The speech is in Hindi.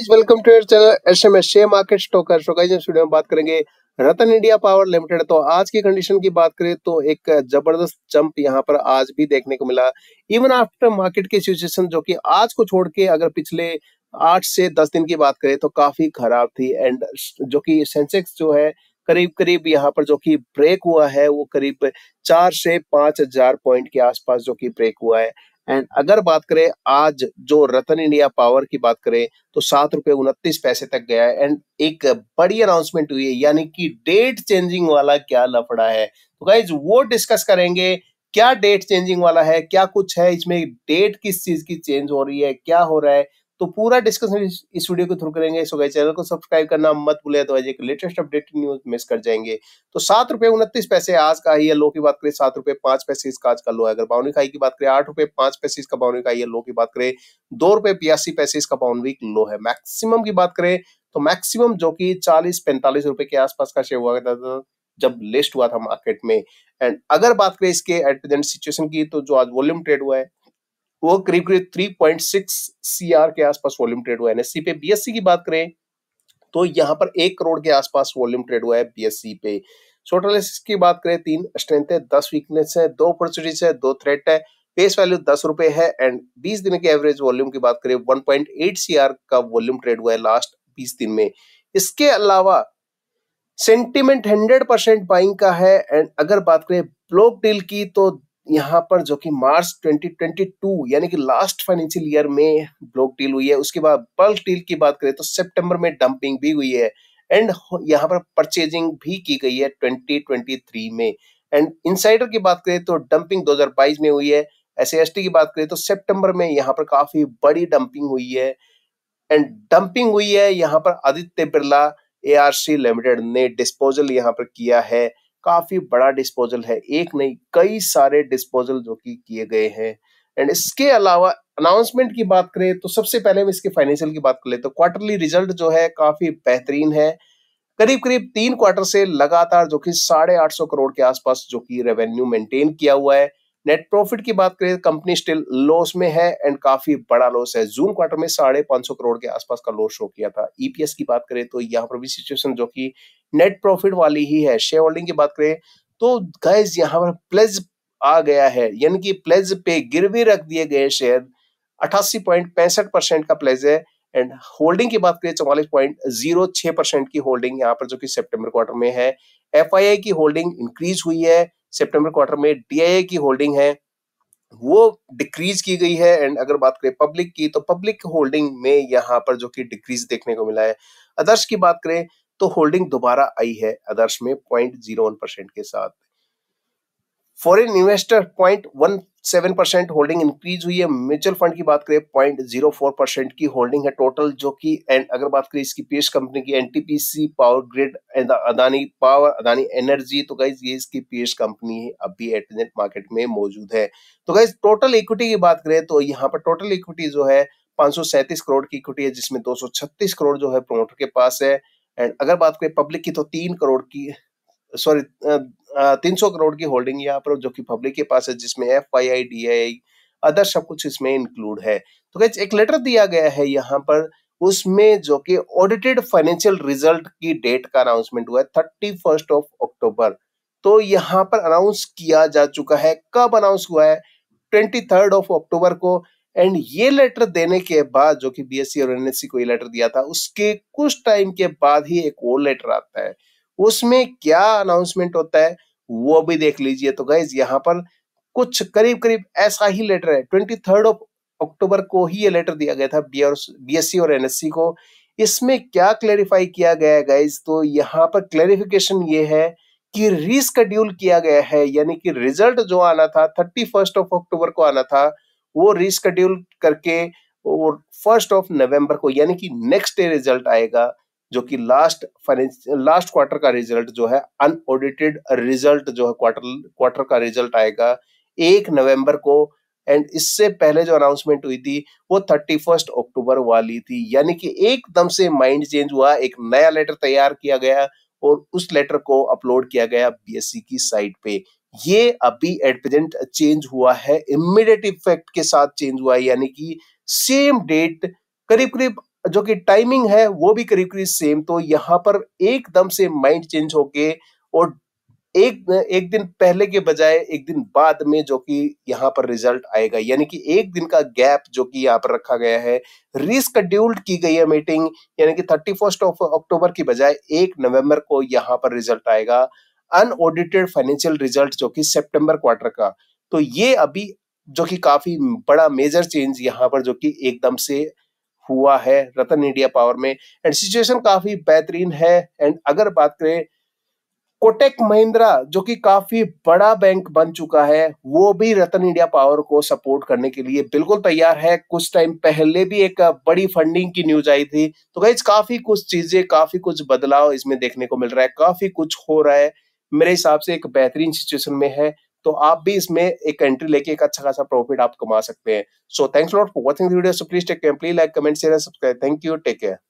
guys welcome to your channel S M S market stocker so guys इस वीडियो में बात करेंगे रतन इंडिया पावर लिमिटेड तो आज की कंडीशन की बात करें तो एक जबरदस्त जंप यहां पर आज भी देखने को मिला इवन आफ्टर मार्केट की सिचुएशन जो कि आज को छोड़ के अगर पिछले आठ से दस दिन की बात करें तो काफी खराब थी एंड जो कि सेंसेक्स जो है करीब करीब यहाँ पर जो कि ब्रेक हुआ है वो करीब चार से पांच हजार पॉइंट के आसपास जो कि ब्रेक हुआ है एंड अगर बात करें आज जो रतन इंडिया पावर की बात करें तो सात रुपये उनतीस पैसे तक गया है एंड एक बड़ी अनाउंसमेंट हुई है यानी कि डेट चेंजिंग वाला क्या लफड़ा है तो गाइज वो डिस्कस करेंगे क्या डेट चेंजिंग वाला है क्या कुछ है इसमें डेट किस चीज की चेंज हो रही है क्या हो रहा है तो पूरा डिस्कशन इस वीडियो के थ्रू करेंगे सो चैनल को सब्सक्राइब करना मत भूले तो एक लेटेस्ट अपडेट न्यूज मिस कर जाएंगे तो सात रुपए उनतीस पैसे आज का ही लो की बात करें सात रुपए पांच पैसे इसका आज का लो है अगर बाउंड्री खाई की बात करें आठ रुपए पांच पैसे इसका बाउंड्री खाई है लो की बात करें दो रुपए बयासी पैसे इसका बाउन वीक लो है मैक्सिमम की बात करें तो मैक्सिमम जो की चालीस पैंतालीस रुपए के आसपास का शेयर हुआ करता था जब लिस्ट हुआ था मार्केट में एंड अगर बात करें इसके एट प्रेजेंट सिचुएशन की तो जो आज वॉल्यूम ट्रेड हुआ है वो करीब करीब थ्री पॉइंट सिक्स सी के आसपास वॉल्यूम ट्रेड हुआ है एनएससी पे बीएससी की बात करें तो यहाँ पर एक करोड़ के आसपास वॉल्यूम ट्रेड हुआ है बीएससी पे टोटल की बात करें तीन स्ट्रेंथ है दस वीकनेस है दो अपॉर्चुनिटीज है दो थ्रेट है फेस वैल्यू दस रुपए है एंड बीस दिन के एवरेज वॉल्यूम की बात करें वन पॉइंट एट सी का वॉल्यूम ट्रेड हुआ है लास्ट बीस दिन में इसके अलावा सेंटिमेंट हंड्रेड परसेंट बाइंग का है एंड अगर बात करें ब्लॉक डील की तो यहाँ पर जो कि मार्च 2022 यानी कि लास्ट फाइनेंशियल ईयर में ब्लॉक डील हुई है उसके बाद बल्क डील की बात करें तो सितंबर में डंपिंग भी हुई है एंड यहाँ पर परचेजिंग भी की गई है 2023 में एंड इनसाइडर की बात करें तो डंपिंग 2022 में हुई है एस की बात करें तो सितंबर में यहाँ पर काफी बड़ी डंपिंग हुई है एंड डंपिंग हुई है यहाँ पर आदित्य बिरला ए लिमिटेड ने डिस्पोजल यहाँ पर किया है काफी बड़ा डिस्पोजल है एक नहीं कई सारे डिस्पोजल जो कि किए गए हैं एंड इसके अलावा अनाउंसमेंट की बात करें तो सबसे पहले हम इसके फाइनेंशियल की बात कर ले तो क्वार्टरली रिजल्ट जो है काफी बेहतरीन है करीब करीब तीन क्वार्टर से लगातार जो कि साढ़े आठ सौ करोड़ के आसपास जो कि रेवेन्यू मेंटेन किया हुआ है नेट प्रॉफिट की बात करें कंपनी स्टिल लॉस में है एंड काफी बड़ा लॉस है जून क्वार्टर में साढ़े पांच सौ करोड़ के आसपास का लॉस शो किया था ईपीएस e की बात करें तो यहाँ पर भी सिचुएशन जो कि नेट प्रॉफिट वाली ही है शेयर होल्डिंग की बात करें तो गैस यहाँ पर प्लेज आ गया है यानी कि प्लेज पे गिरवी रख दिए गए शेयर अठासी पॉइंट पैंसठ परसेंट का प्लेज है एंड होल्डिंग की बात करें चौवालीस पॉइंट जीरो छह परसेंट की होल्डिंग यहाँ पर जो कि सितंबर क्वार्टर में है एफ की होल्डिंग इंक्रीज हुई है सेप्टेम्बर क्वार्टर में डीआईए की होल्डिंग है वो डिक्रीज की गई है एंड अगर बात करें पब्लिक की तो पब्लिक होल्डिंग में यहाँ पर जो कि डिक्रीज देखने को मिला है आदर्श की बात करें तो होल्डिंग दोबारा आई है आदर्श में पॉइंट जीरो वन परसेंट के साथ foreign investor point one seven percent holding increase हुई है म्यूचुअल फंड की बात करें पॉइंट जीरो फोर परसेंट की होल्डिंग है टोटल जो कि एंड अगर बात करें इसकी पेश कंपनी की NTPC power grid Adani power Adani energy तो गाइज ये इसकी पेश कंपनी अभी एटनेट मार्केट में मौजूद है तो गाइज टोटल इक्विटी की बात करें तो यहाँ पर टोटल इक्विटी जो है पांच करोड़ की इक्विटी है जिसमें दो करोड़ जो है प्रोमोटर के पास है एंड अगर बात करें पब्लिक की तो तीन करोड़ की सॉरी तीन सौ करोड़ की होल्डिंग यहाँ पर जो कि पब्लिक के पास है जिसमें F I I D I other सब कुछ इसमें इंक्लूड है तो गैस एक लेटर दिया गया है यहाँ पर उसमें जो कि ऑडिटेड फाइनेंशियल रिजल्ट की डेट का अनाउंसमेंट हुआ है थर्टी फर्स्ट ऑफ अक्टूबर तो यहाँ पर अनाउंस किया जा चुका है कब अनाउंस हुआ है ट्वेंटी थर्ड ऑफ अक्टूबर को एंड ये लेटर देने के बाद जो कि बीएससी e और एनएससी e को ये लेटर दिया था उसके कुछ टाइम के बाद ही एक और लेटर आता है उसमें क्या अनाउंसमेंट होता है वो भी देख लीजिए तो गाइज यहाँ पर कुछ करीब करीब ऐसा ही लेटर है ट्वेंटी थर्ड ऑफ अक्टूबर को ही ये लेटर दिया गया था बी एस और एनएससी को इसमें क्या क्लैरिफाई किया गया है गाइज तो यहाँ पर क्लैरिफिकेशन ये है कि रिस्कड्यूल किया गया है यानी कि रिजल्ट जो आना था थर्टी फर्स्ट ऑफ अक्टूबर को आना था वो रिस्कड्यूल करके और फर्स्ट ऑफ नवंबर को यानी कि नेक्स्ट डे रिजल्ट आएगा जो कि लास्ट फाइनेंशियल लास्ट क्वार्टर का रिजल्ट जो है अनऑडिटेड रिजल्ट जो है क्वार्टर क्वार्टर का रिजल्ट आएगा एक नवंबर को एंड इससे पहले जो अनाउंसमेंट हुई थी वो थर्टी फर्स्ट अक्टूबर वाली थी यानी कि एकदम से माइंड चेंज हुआ एक नया लेटर तैयार किया गया और उस लेटर को अपलोड किया गया बीएससी e की साइट पे ये अभी एट प्रेजेंट चेंज हुआ है इमिडिएट इफेक्ट के साथ चेंज हुआ है यानी कि सेम डेट करीब करीब जो कि टाइमिंग है वो भी करीब करीब सेम तो यहाँ पर एकदम से माइंड चेंज होके और एक एक दिन पहले के बजाय एक दिन बाद में जो कि यहाँ पर रिजल्ट आएगा यानी कि एक दिन का गैप जो कि यहाँ पर रखा गया है रिस्कड्यूल्ड की गई है मीटिंग यानी कि थर्टी फर्स्ट ऑफ अक्टूबर की बजाय एक नवंबर को यहाँ पर रिजल्ट आएगा अनऑडिटेड फाइनेंशियल रिजल्ट जो कि सेप्टेम्बर क्वार्टर का तो ये अभी जो कि काफी बड़ा मेजर चेंज यहाँ पर जो कि एकदम से हुआ है रतन इंडिया पावर में एंड सिचुएशन काफी बेहतरीन है एंड अगर बात करें कोटेक महिंद्रा जो कि काफी बड़ा बैंक बन चुका है वो भी रतन इंडिया पावर को सपोर्ट करने के लिए बिल्कुल तैयार है कुछ टाइम पहले भी एक बड़ी फंडिंग की न्यूज आई थी तो गाइज काफी कुछ चीजें काफी कुछ बदलाव इसमें देखने को मिल रहा है काफी कुछ हो रहा है मेरे हिसाब से एक बेहतरीन सिचुएशन में है तो आप भी इसमें एक एंट्री लेके एक अच्छा खासा प्रॉफिट आप कमा सकते हैं so thanks lot for watching video so please take please like comment share subscribe thank you take care